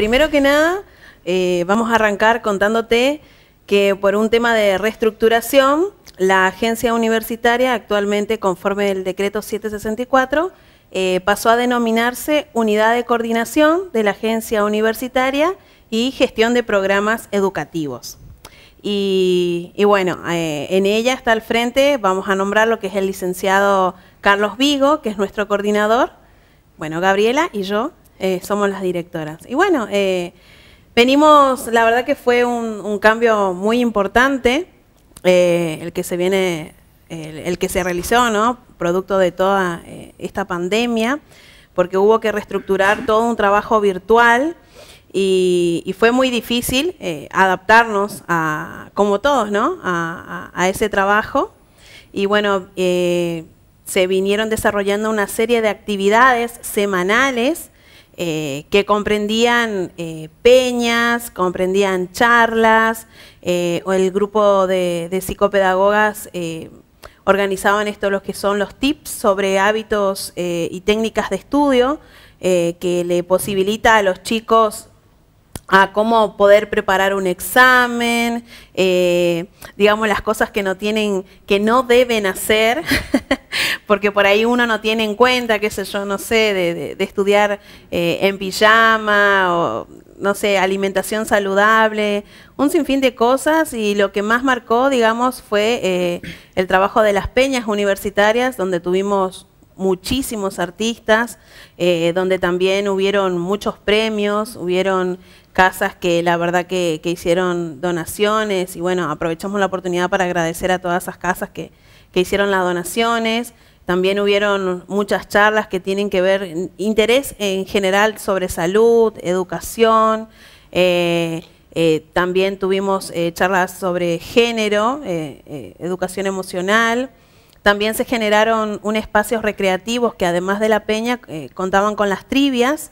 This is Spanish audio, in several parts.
primero que nada, eh, vamos a arrancar contándote que por un tema de reestructuración, la agencia universitaria actualmente, conforme el decreto 764, eh, pasó a denominarse Unidad de Coordinación de la Agencia Universitaria y Gestión de Programas Educativos. Y, bueno, eh, en ella está al frente, vamos a nombrar lo que es el licenciado Carlos Vigo, que es nuestro coordinador, bueno, Gabriela y yo, eh, somos las directoras. Y bueno, eh, venimos, la verdad que fue un, cambio muy importante eh, el que se viene, el, que se realizó, ¿no? Producto de toda esta pandemia, porque hubo que reestructurar todo un trabajo virtual. Y, fue muy difícil adaptarnos a, como todos, ¿no? A, ese trabajo. Y bueno, se vinieron desarrollando una serie de actividades semanales eh, que comprendían eh, peñas, comprendían charlas, eh, o el grupo de, psicopedagogas organizaban esto, los que son los tips sobre hábitos y técnicas de estudio, que le posibilita a los chicos a cómo poder preparar un examen, eh, digamos las cosas que no tienen, que no deben hacer, porque por ahí uno no tiene en cuenta, qué sé yo, no sé, de, estudiar eh, en pijama o no sé, alimentación saludable, un sinfín de cosas y lo que más marcó, digamos, fue eh, el trabajo de las peñas universitarias, donde tuvimos muchísimos artistas, donde también hubieron muchos premios, hubieron casas que la verdad que, hicieron donaciones y bueno, aprovechamos la oportunidad para agradecer a todas esas casas que, hicieron las donaciones. También hubieron muchas charlas que tienen que ver, interés en general sobre salud, educación. Eh, eh, también tuvimos eh, charlas sobre género, educación emocional. También se generaron un espacios recreativos que además de la peña contaban con las trivias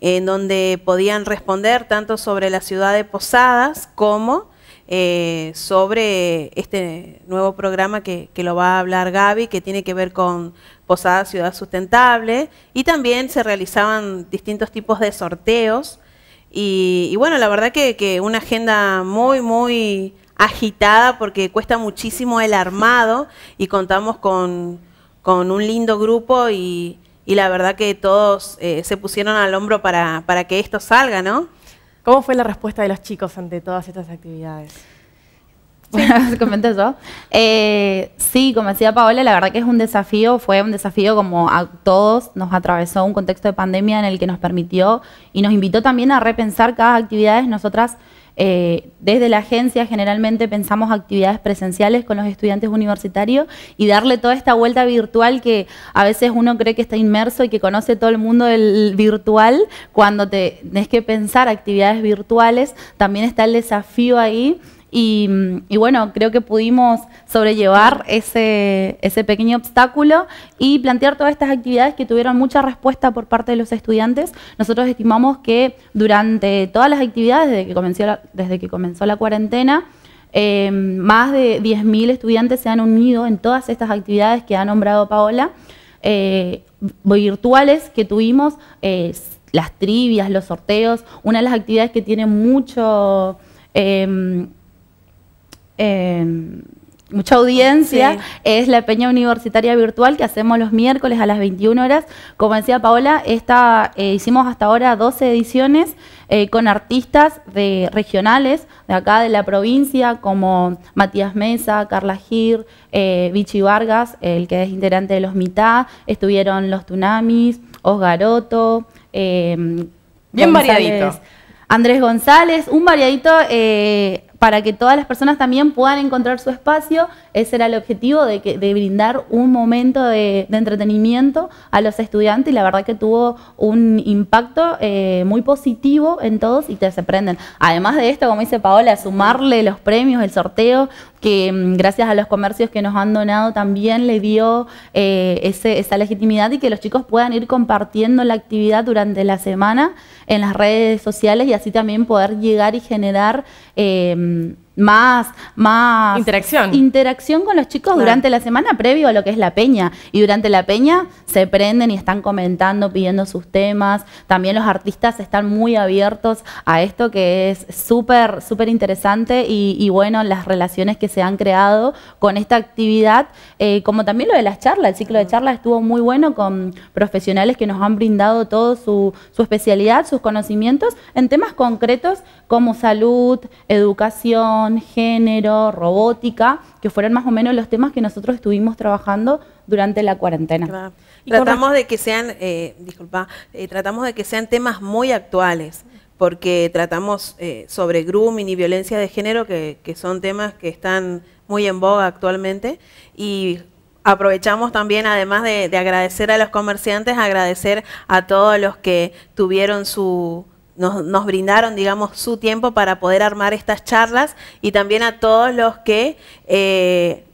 en donde podían responder tanto sobre la ciudad de Posadas como eh, sobre este nuevo programa que, lo va a hablar Gaby, que tiene que ver con Posadas Ciudad Sustentable, y también se realizaban distintos tipos de sorteos. Y, bueno, la verdad que, una agenda muy, muy agitada porque cuesta muchísimo el armado y contamos con, con un lindo grupo y y la verdad que todos eh, se pusieron al hombro para, que esto salga, ¿no? ¿Cómo fue la respuesta de los chicos ante todas estas actividades? Sí. comenté yo. Eh, sí, como decía Paola, la verdad que es un desafío, fue un desafío como a todos, nos atravesó un contexto de pandemia en el que nos permitió y nos invitó también a repensar cada actividad. Nosotras eh, desde la agencia generalmente pensamos actividades presenciales con los estudiantes universitarios y darle toda esta vuelta virtual que a veces uno cree que está inmerso y que conoce todo el mundo del virtual, cuando te, tenés que pensar actividades virtuales, también está el desafío ahí y, bueno, creo que pudimos sobrellevar ese, ese, pequeño obstáculo y plantear todas estas actividades que tuvieron mucha respuesta por parte de los estudiantes. Nosotros estimamos que durante todas las actividades, desde que comenzó la, desde que comenzó la cuarentena, eh, más de 10.000 estudiantes se han unido en todas estas actividades que ha nombrado Paola, eh, virtuales que tuvimos, eh, las trivias, los sorteos, una de las actividades que tiene mucho... Em, mucha audiencia, es la Peña Universitaria Virtual que hacemos los miércoles a las 21 horas. Como decía Paola, eh, hicimos hasta ahora 12 ediciones eh, con artistas de regionales de acá de la provincia, como Matías Mesa, Carla Gir, eh, Vichy Vargas, el que es integrante de los mitad, estuvieron los Tunamis, Osgaroto. Em, Bien variadito. Andrés González, un variadito para que todas las personas también puedan encontrar su espacio. Ese era el objetivo de, de brindar un momento de, entretenimiento a los estudiantes y la verdad que tuvo un impacto eh, muy positivo en todos y te sorprenden. Además de esto, como dice Paola, sumarle los premios, el sorteo, que mm, gracias a los comercios que nos han donado también le dio eh, esa legitimidad y que los chicos puedan ir compartiendo la actividad durante la semana en las redes sociales y así también poder llegar y generar... Eh, más, más interacción. interacción con los chicos durante la semana previo a lo que es la peña. Y durante la peña se prenden y están comentando, pidiendo sus temas. También los artistas están muy abiertos a esto que es súper, súper interesante y, bueno, las relaciones que se han creado con esta actividad, eh, como también lo de las charlas, el ciclo de charlas estuvo muy bueno con profesionales que nos han brindado todo su, su especialidad, sus conocimientos en temas concretos como salud, educación, género, robótica, que fueron más o menos los temas que nosotros estuvimos trabajando durante la cuarentena. tratamos de que sean, eh, disculpa, eh, tratamos de que sean temas muy actuales, porque tratamos eh, sobre grooming y violencia de género, que, son temas que están muy en boga actualmente, y aprovechamos también, además de, agradecer a los comerciantes, agradecer a todos los que tuvieron su, nos, brindaron, digamos, su tiempo para poder armar estas charlas y también a todos los que, eh,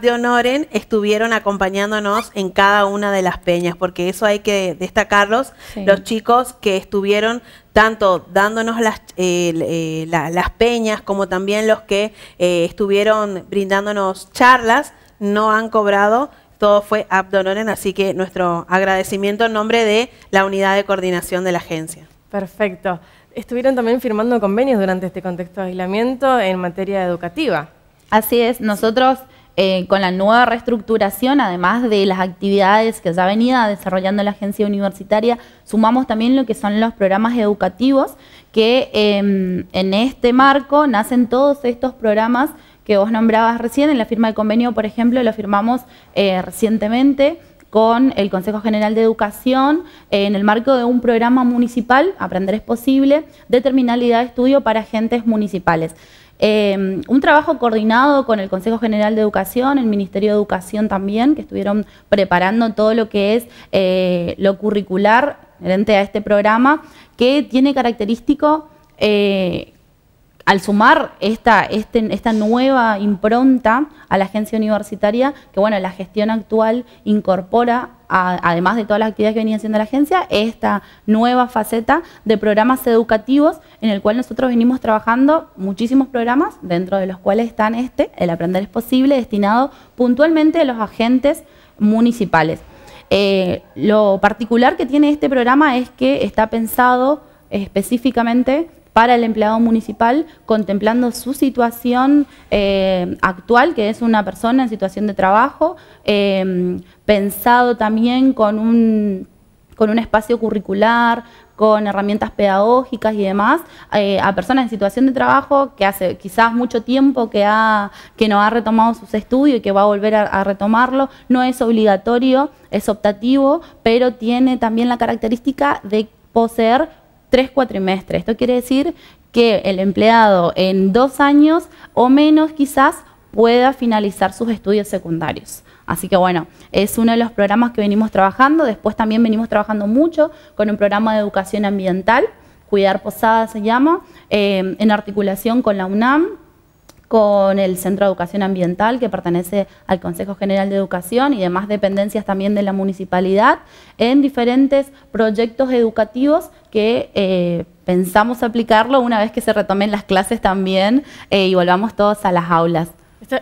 de Honoren, estuvieron acompañándonos en cada una de las peñas, porque eso hay que destacarlos, los chicos que estuvieron tanto dándonos las, eh, eh, las peñas como también los que eh, estuvieron brindándonos charlas, no han cobrado todo fue Abdonoren, así que nuestro agradecimiento en nombre de la unidad de coordinación de la agencia. Perfecto. Estuvieron también firmando convenios durante este contexto de aislamiento en materia educativa. Así es, nosotros eh, con la nueva reestructuración, además de las actividades que ya venía desarrollando la agencia universitaria, sumamos también lo que son los programas educativos, que em, en este marco nacen todos estos programas que vos nombrabas recién, en la firma de convenio, por ejemplo, lo firmamos eh, recientemente con el Consejo General de Educación en el marco de un programa municipal, Aprender es Posible, de terminalidad de estudio para agentes municipales. Eh, un trabajo coordinado con el Consejo General de Educación, el Ministerio de Educación también, que estuvieron preparando todo lo que es eh, lo curricular frente a este programa, que tiene característico eh, al sumar este, esta, nueva impronta a la agencia universitaria, que bueno, la gestión actual incorpora, además de todas las actividades que venía haciendo la agencia, esta nueva faceta de programas educativos en el cual nosotros venimos trabajando muchísimos programas, dentro de los cuales están este, El Aprender es Posible, destinado puntualmente a los agentes municipales. Eh, lo particular que tiene este programa es que está pensado específicamente para el empleado municipal, contemplando su situación eh, actual, que es una persona en situación de trabajo, eh, pensado también con un, con un espacio curricular, con herramientas pedagógicas y demás eh, a personas en situación de trabajo que hace quizás mucho tiempo que, ha, que no ha retomado sus estudios y que va a volver a, retomarlo. No es obligatorio, es optativo, pero tiene también la característica de poseer tres cuatrimestres. Esto quiere decir que el empleado en dos años o menos quizás pueda finalizar sus estudios secundarios. Así que bueno, es uno de los programas que venimos trabajando. Después también venimos trabajando mucho con un programa de educación ambiental, Cuidar Posada se llama, eh, en articulación con la UNAM, con el Centro de Educación Ambiental, que pertenece al Consejo General de Educación y demás dependencias también de la municipalidad, en diferentes proyectos educativos que eh, pensamos aplicarlo una vez que se retomen las clases también eh, y volvamos todos a las aulas.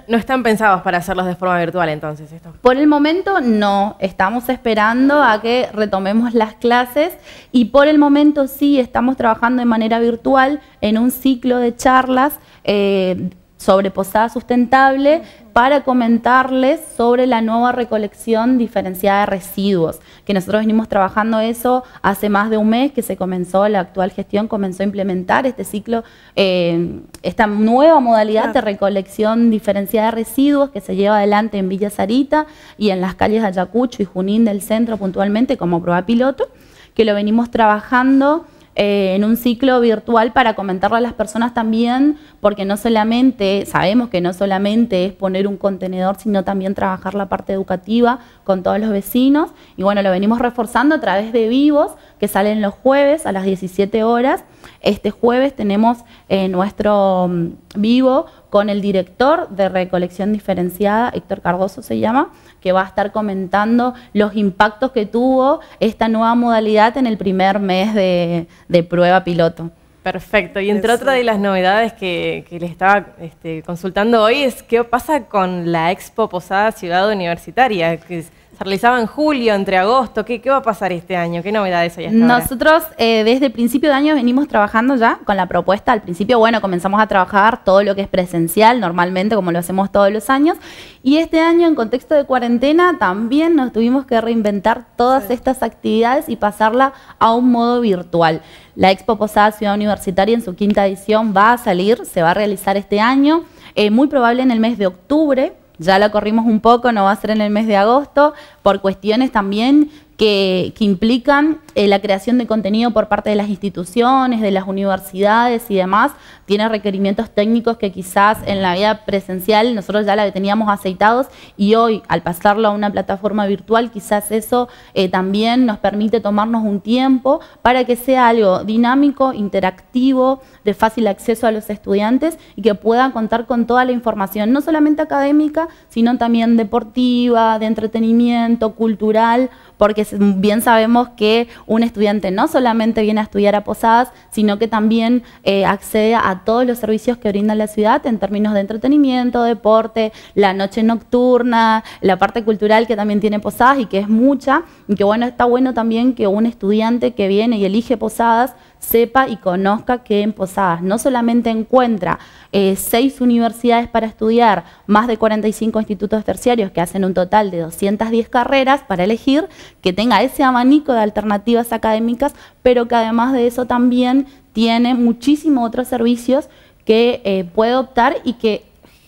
No están pensados para hacerlos de forma virtual entonces esto. Por el momento no, estamos esperando a que retomemos las clases y por el momento sí estamos trabajando de manera virtual en un ciclo de charlas eh, sobre Posada Sustentable para comentarles sobre la nueva recolección diferenciada de residuos, que nosotros venimos trabajando eso hace más de un mes que se comenzó, la actual gestión comenzó a implementar este ciclo, eh, esta nueva modalidad de recolección diferenciada de residuos que se lleva adelante en Villa Sarita y en las calles de Ayacucho y Junín del centro puntualmente como prueba piloto, que lo venimos trabajando eh, en un ciclo virtual para comentarlo a las personas también, porque no solamente, sabemos que no solamente es poner un contenedor, sino también trabajar la parte educativa con todos los vecinos. Y bueno, lo venimos reforzando a través de vivos que salen los jueves a las 17 horas. Este jueves tenemos eh, nuestro mm, vivo con el director de recolección diferenciada, Héctor Cardoso se llama, que va a estar comentando los impactos que tuvo esta nueva modalidad en el primer mes de, prueba piloto. Perfecto. Y entre otras de las novedades que, le les estaba este, consultando hoy es qué pasa con la Expo Posada Ciudad Universitaria, que se realizaba en julio, entre agosto. ¿Qué, qué va a pasar este año? ¿Qué novedades hay hasta Nosotros eh, desde el principio de año venimos trabajando ya con la propuesta. Al principio, bueno, comenzamos a trabajar todo lo que es presencial, normalmente, como lo hacemos todos los años. Y este año, en contexto de cuarentena, también nos tuvimos que reinventar todas estas actividades y pasarla a un modo virtual. La Expo Posada Ciudad Universitaria en su quinta edición va a salir, se va a realizar este año, eh, muy probable en el mes de octubre ya la corrimos un poco, no va a ser en el mes de agosto, por cuestiones también que, que implican eh, la creación de contenido por parte de las instituciones, de las universidades y demás, tiene requerimientos técnicos que quizás en la vida presencial nosotros ya la teníamos aceitados y hoy al pasarlo a una plataforma virtual quizás eso eh, también nos permite tomarnos un tiempo para que sea algo dinámico, interactivo, de fácil acceso a los estudiantes y que puedan contar con toda la información, no solamente académica, sino también deportiva, de entretenimiento, cultural, porque bien sabemos que un estudiante no solamente viene a estudiar a Posadas, sino que también eh, accede a todos los servicios que brinda la ciudad en términos de entretenimiento, deporte, la noche nocturna, la parte cultural que también tiene Posadas y que es mucha, y que bueno, está bueno también que un estudiante que viene y elige Posadas sepa y conozca que en Posadas no solamente encuentra eh, seis universidades para estudiar, más de 45 institutos terciarios que hacen un total de 210 carreras para elegir, que tenga ese abanico de alternativas académicas, pero que además de eso también tiene muchísimos otros servicios que eh, puede optar y que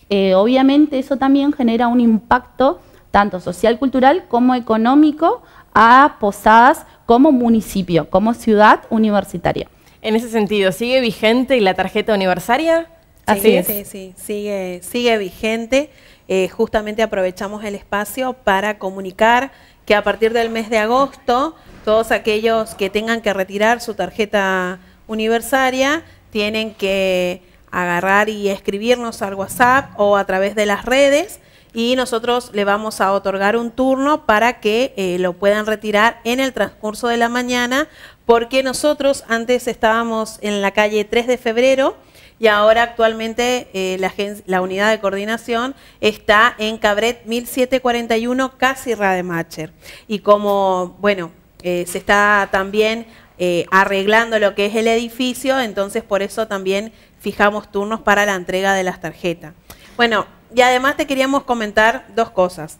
eh, obviamente eso también genera un impacto tanto social, cultural como económico a Posadas como municipio, como ciudad universitaria. En ese sentido, ¿sigue vigente la tarjeta universitaria? sí, sigue, sigue vigente. Eh, justamente aprovechamos el espacio para comunicar que a partir del mes de agosto, todos aquellos que tengan que retirar su tarjeta universaria tienen que agarrar y escribirnos al WhatsApp o a través de las redes y nosotros le vamos a otorgar un turno para que eh, lo puedan retirar en el transcurso de la mañana, porque nosotros antes estábamos en la calle 3 de febrero y ahora actualmente eh, la, unidad de coordinación está en Cabret 1741, casi Rademacher. Y como, bueno, eh, se está también arreglando lo que es el edificio, entonces por eso también fijamos turnos para la entrega de las tarjetas. Bueno, y además te queríamos comentar dos cosas.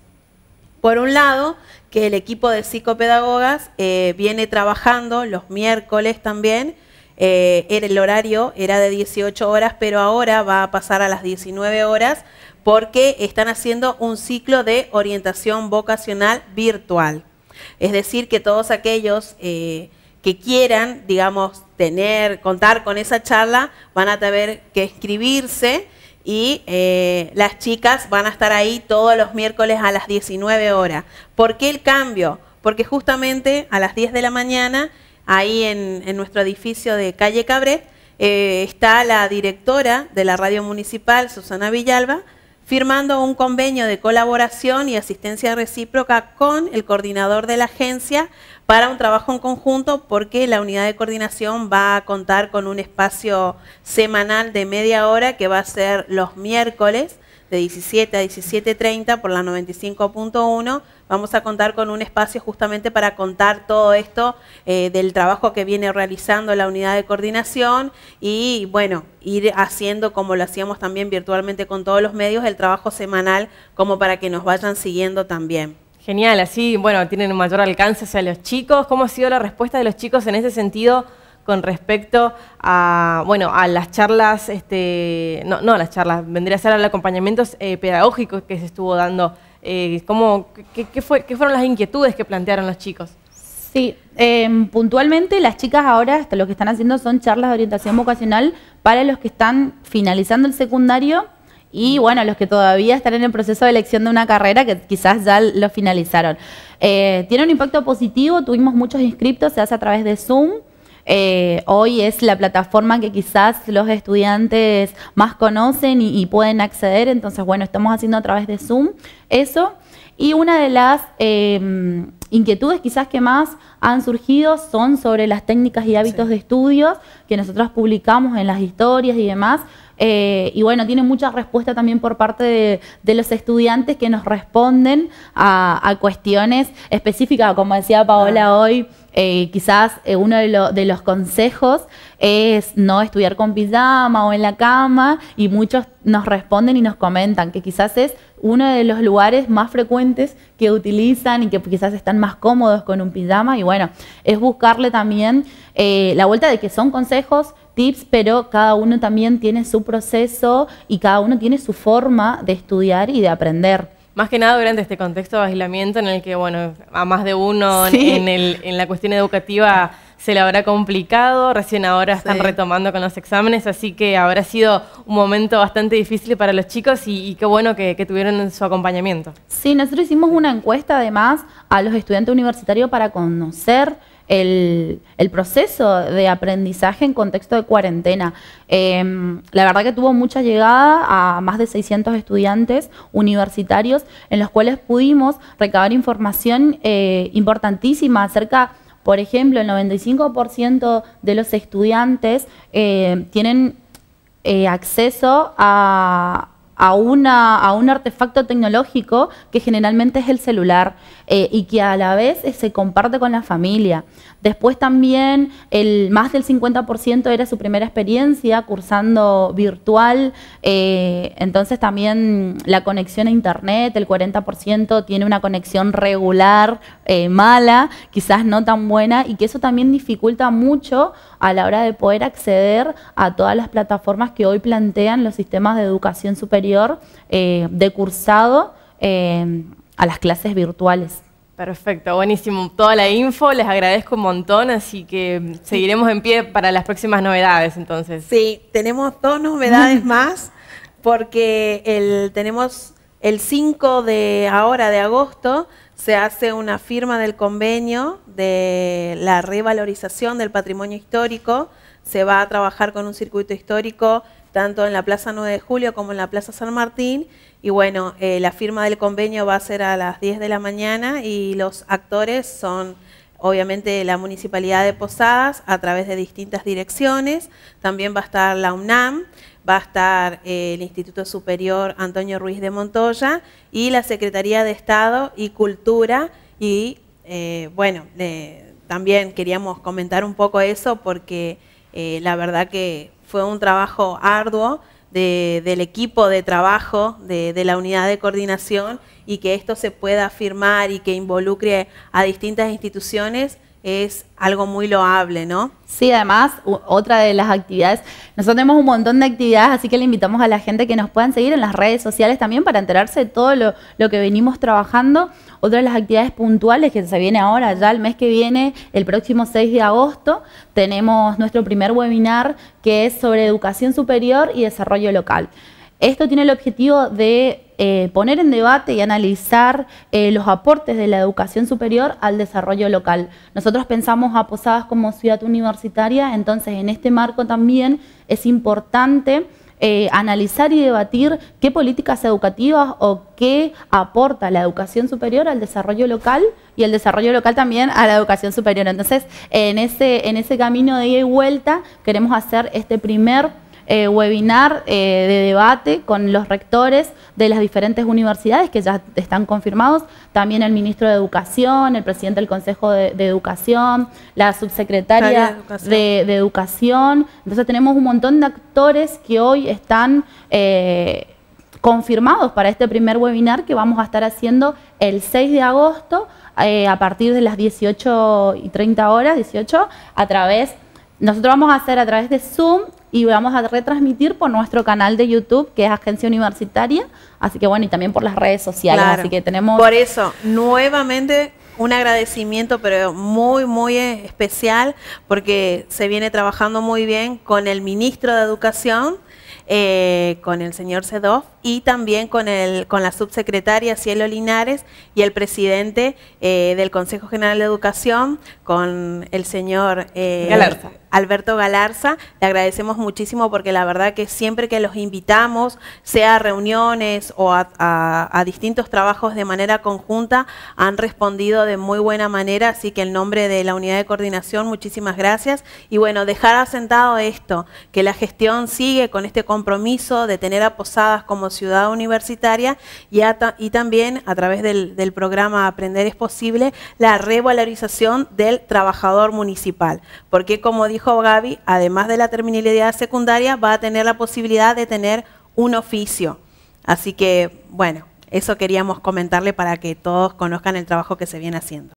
Por un lado, que el equipo de psicopedagogas eh, viene trabajando los miércoles también. Eh, el horario era de 18 horas, pero ahora va a pasar a las 19 horas porque están haciendo un ciclo de orientación vocacional virtual. Es decir, que todos aquellos eh, que quieran, digamos, tener, contar con esa charla, van a tener que escribirse y eh, las chicas van a estar ahí todos los miércoles a las 19 horas. ¿Por qué el cambio? Porque justamente a las 10 de la mañana, ahí en, nuestro edificio de calle Cabret, eh, está la directora de la radio municipal, Susana Villalba, firmando un convenio de colaboración y asistencia recíproca con el coordinador de la agencia para un trabajo en conjunto porque la unidad de coordinación va a contar con un espacio semanal de media hora que va a ser los miércoles de 17 a 17.30 por la 95.1. Vamos a contar con un espacio justamente para contar todo esto eh, del trabajo que viene realizando la unidad de coordinación y bueno, ir haciendo como lo hacíamos también virtualmente con todos los medios, el trabajo semanal como para que nos vayan siguiendo también. Genial, así, bueno, tienen un mayor alcance hacia los chicos. ¿Cómo ha sido la respuesta de los chicos en ese sentido? con respecto a, bueno, a las charlas, este, no, no a las charlas, vendría a ser al acompañamiento eh, pedagógico que se estuvo dando. Eh, qué, fue, qué, fueron las inquietudes que plantearon los chicos? Sí, em, puntualmente las chicas ahora hasta lo que están haciendo son charlas de orientación vocacional para los que están finalizando el secundario y bueno, los que todavía están en el proceso de elección de una carrera que quizás ya lo finalizaron. Eh, tiene un impacto positivo, tuvimos muchos inscriptos, se hace a través de Zoom. Eh, hoy es la plataforma que quizás los estudiantes más conocen y, pueden acceder. Entonces, bueno, estamos haciendo a través de Zoom eso. Y una de las eh, Inquietudes quizás que más han surgido son sobre las técnicas y hábitos de estudios que nosotros publicamos en las historias y demás. Eh, y bueno, tiene mucha respuesta también por parte de, los estudiantes que nos responden a, cuestiones específicas, como decía Paola hoy. Eh, quizás eh, uno de, los consejos es no estudiar con pijama o en la cama y muchos nos responden y nos comentan que quizás es uno de los lugares más frecuentes que utilizan y que quizás están más cómodos con un pijama y bueno, es buscarle también eh, la vuelta de que son consejos, tips, pero cada uno también tiene su proceso y cada uno tiene su forma de estudiar y de aprender más que nada durante este contexto de aislamiento en el que, bueno, a más de uno en, en, la cuestión educativa se le habrá complicado, recién ahora están retomando con los exámenes, así que habrá sido un momento bastante difícil para los chicos y, qué bueno que, tuvieron su acompañamiento. Sí, nosotros hicimos una encuesta además a los estudiantes universitarios para conocer el, proceso de aprendizaje en contexto de cuarentena. Em, la verdad que tuvo mucha llegada a más de 600 estudiantes universitarios en los cuales pudimos recabar información eh, importantísima acerca de por ejemplo, el 95% de los estudiantes eh, tienen eh, acceso a, a, un artefacto tecnológico que generalmente es el celular eh, y que a la vez eh, se comparte con la familia. Después también el, más del 50% era su primera experiencia cursando virtual, eh, entonces también la conexión a internet, el 40% tiene una conexión regular, mala, quizás no tan buena y que eso también dificulta mucho a la hora de poder acceder a todas las plataformas que hoy plantean los sistemas de educación superior eh, de cursado eh, a las clases virtuales. Perfecto, buenísimo. Toda la info, les agradezco un montón, así que seguiremos en pie para las próximas novedades entonces. Sí, tenemos dos novedades más, porque el, tenemos el 5 de ahora de agosto, se hace una firma del convenio de la revalorización del patrimonio histórico, se va a trabajar con un circuito histórico tanto en la Plaza 9 de Julio como en la Plaza San Martín. Y bueno, eh, la firma del convenio va a ser a las 10 de la mañana y los actores son obviamente la Municipalidad de Posadas a través de distintas direcciones, también va a estar la UNAM, va a estar eh, el Instituto Superior Antonio Ruiz de Montoya y la Secretaría de Estado y Cultura. Y eh, bueno, eh, también queríamos comentar un poco eso porque la verdad que fue un trabajo arduo del equipo de trabajo de la unidad de coordinación y que esto se pueda firmar y que involucre a distintas instituciones es algo muy loable, ¿no? Sí, además, otra de las actividades, nosotros tenemos un montón de actividades, así que le invitamos a la gente que nos puedan seguir en las redes sociales también para enterarse de todo lo, lo que venimos trabajando. Otra de las actividades puntuales que se viene ahora, ya el mes que viene, el próximo 6 de agosto, tenemos nuestro primer webinar que es sobre educación superior y desarrollo local. Esto tiene el objetivo de eh, poner en debate y analizar eh, los aportes de la educación superior al desarrollo local. Nosotros pensamos a Posadas como ciudad universitaria, entonces en este marco también es importante eh, analizar y debatir qué políticas educativas o qué aporta la educación superior al desarrollo local y el desarrollo local también a la educación superior. Entonces, en ese, en ese camino de ida y vuelta queremos hacer este primer eh, webinar eh, de debate con los rectores de las diferentes universidades que ya están confirmados, también el ministro de Educación, el presidente del Consejo de, Educación, la subsecretaria de educación. Entonces tenemos un montón de actores que hoy están... Eh, confirmados para este primer webinar que vamos a estar haciendo el 6 de agosto a partir de las 18 y 30 horas, 18, a través, nosotros vamos a hacer a través de Zoom y vamos a retransmitir por nuestro canal de YouTube, que es Agencia Universitaria, así que bueno, y también por las redes sociales, así que tenemos... Por eso, nuevamente un agradecimiento, pero muy, muy eh, especial, porque se viene trabajando muy bien con el ministro de Educación, eh, con el señor Sedov y también con, el, con la subsecretaria Cielo Linares y el presidente eh, del Consejo General de Educación, con el señor eh, Alberto Galarza. Le agradecemos muchísimo porque la verdad que siempre que los invitamos, sea a reuniones o a, distintos trabajos de manera conjunta, han respondido de muy buena manera. Así que en nombre de la unidad de coordinación, muchísimas gracias. Y bueno, dejar asentado esto, que la gestión sigue con este compromiso de tener a Posadas como ciudad universitaria y, también a través del, del programa Aprender es Posible, la revalorización del trabajador municipal. Porque como dijo Gaby, además de la terminalidad secundaria, va a tener la posibilidad de tener un oficio. Así que, bueno, eso queríamos comentarle para que todos conozcan el trabajo que se viene haciendo.